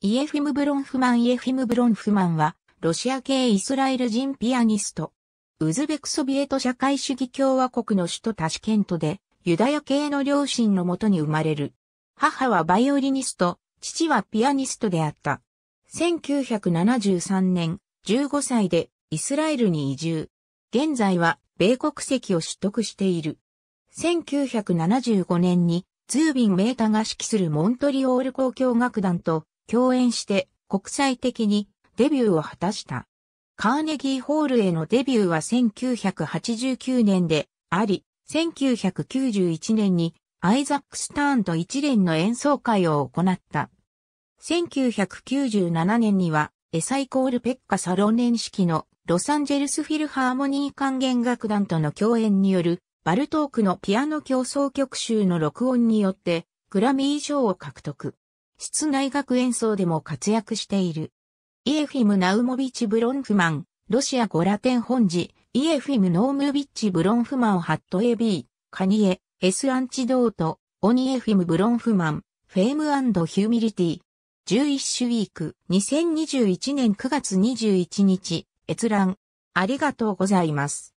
イエフィム・ブロンフマン・イエフィム・ブロンフマンは、ロシア系イスラエル人ピアニスト。ウズベクソビエト社会主義共和国の首都タシケントで、ユダヤ系の両親のもとに生まれる。母はバイオリニスト、父はピアニストであった。1973年、15歳でイスラエルに移住。現在は米国籍を取得している。1975年に、ズービン・メータが指揮するモントリオール交響楽団と共演して国際的にデビューを果たした。カーネギーホールへのデビューは1989年であり、1991年にアイザック・スターンと一連の演奏会を行った。1997年にはエサイコールペッカ・サロン年式のロサンゼルスフィルハーモニー管弦楽団との共演によるバルトークのピアノ競争曲集の録音によってグラミー賞を獲得。室内学演奏でも活躍している。イエフィム・ナウモビッチ・ブロンフマン、ロシア語ラテン本字、イエフィム・ノームビッチ・ブロンフマン・ハット・エビー、カニエ、エス・アンチドート、オニエフィム・ブロンフマン、フェームヒューミリティ。11種ウィーク、2021年9月21日、閲覧。ありがとうございます。